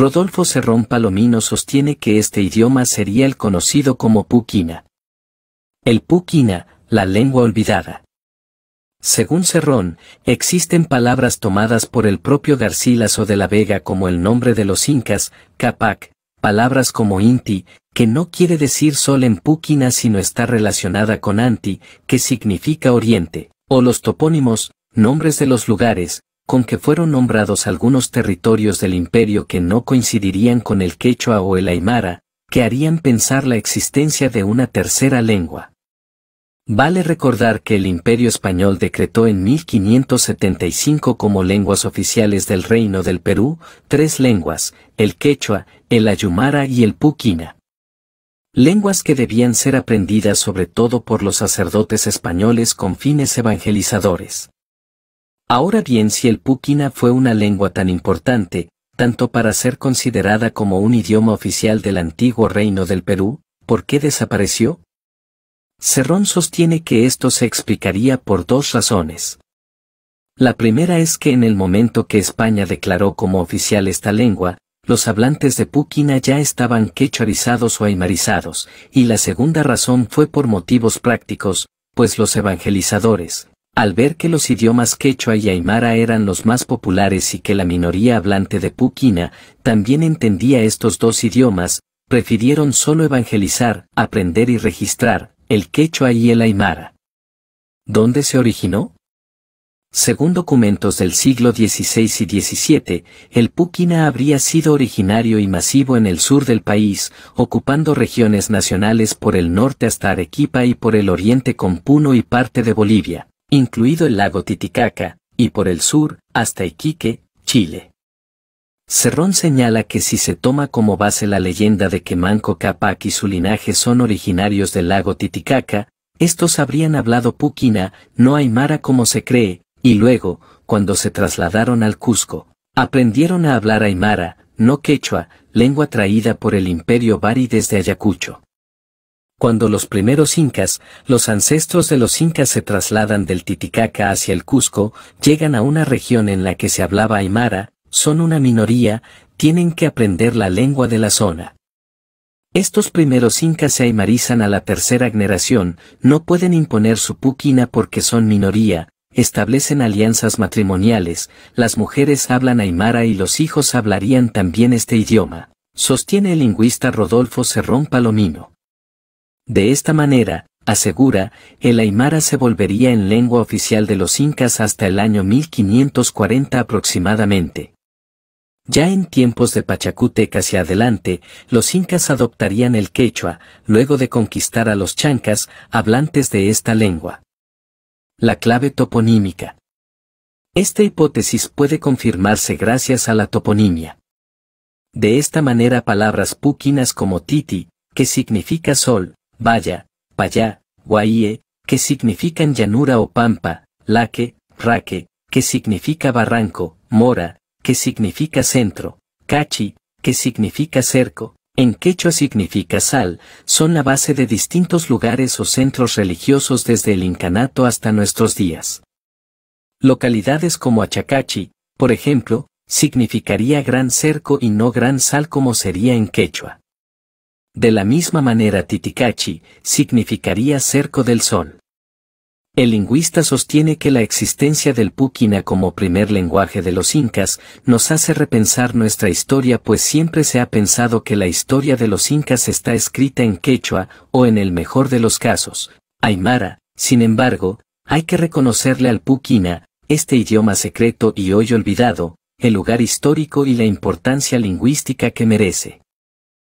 Rodolfo Serrón Palomino sostiene que este idioma sería el conocido como Pukina. El Pukina, la lengua olvidada. Según Serrón, existen palabras tomadas por el propio Garcilas de la Vega como el nombre de los incas, Capac, palabras como Inti, que no quiere decir sol en Pukina sino está relacionada con Anti, que significa oriente, o los topónimos, nombres de los lugares, con que fueron nombrados algunos territorios del imperio que no coincidirían con el quechua o el aymara, que harían pensar la existencia de una tercera lengua. Vale recordar que el Imperio Español decretó en 1575 como lenguas oficiales del Reino del Perú tres lenguas, el quechua, el ayumara y el puquina. Lenguas que debían ser aprendidas sobre todo por los sacerdotes españoles con fines evangelizadores. Ahora bien si el Pukina fue una lengua tan importante, tanto para ser considerada como un idioma oficial del antiguo reino del Perú, ¿por qué desapareció? Cerrón sostiene que esto se explicaría por dos razones. La primera es que en el momento que España declaró como oficial esta lengua, los hablantes de Pukina ya estaban quecharizados o aymarizados, y la segunda razón fue por motivos prácticos, pues los evangelizadores, al ver que los idiomas quechua y aymara eran los más populares y que la minoría hablante de Pukina también entendía estos dos idiomas, prefirieron solo evangelizar, aprender y registrar el quechua y el aymara. ¿Dónde se originó? Según documentos del siglo XVI y XVII, el Pukina habría sido originario y masivo en el sur del país, ocupando regiones nacionales por el norte hasta Arequipa y por el oriente con Puno y parte de Bolivia incluido el lago Titicaca, y por el sur, hasta Iquique, Chile. Cerrón señala que si se toma como base la leyenda de que Manco Capac y su linaje son originarios del lago Titicaca, estos habrían hablado Pukina, no Aymara como se cree, y luego, cuando se trasladaron al Cusco, aprendieron a hablar Aymara, no quechua, lengua traída por el imperio Bari desde Ayacucho cuando los primeros incas, los ancestros de los incas se trasladan del Titicaca hacia el Cusco, llegan a una región en la que se hablaba aymara, son una minoría, tienen que aprender la lengua de la zona. Estos primeros incas se aymarizan a la tercera generación, no pueden imponer su pukina porque son minoría, establecen alianzas matrimoniales, las mujeres hablan aymara y los hijos hablarían también este idioma, sostiene el lingüista Rodolfo Serrón Palomino. De esta manera, asegura, el aymara se volvería en lengua oficial de los incas hasta el año 1540 aproximadamente. Ya en tiempos de Pachacútec hacia adelante, los incas adoptarían el quechua, luego de conquistar a los chancas, hablantes de esta lengua. La clave toponímica. Esta hipótesis puede confirmarse gracias a la toponimia. De esta manera palabras puquinas como titi, que significa sol, vaya, payá, guaye, que significan llanura o pampa, laque, raque, que significa barranco, mora, que significa centro, cachi, que significa cerco, en quechua significa sal, son la base de distintos lugares o centros religiosos desde el incanato hasta nuestros días. Localidades como Achacachi, por ejemplo, significaría gran cerco y no gran sal como sería en quechua. De la misma manera Titicachi significaría cerco del sol. El lingüista sostiene que la existencia del Pukina como primer lenguaje de los incas nos hace repensar nuestra historia pues siempre se ha pensado que la historia de los incas está escrita en quechua o en el mejor de los casos, aymara, sin embargo, hay que reconocerle al Pukina, este idioma secreto y hoy olvidado, el lugar histórico y la importancia lingüística que merece.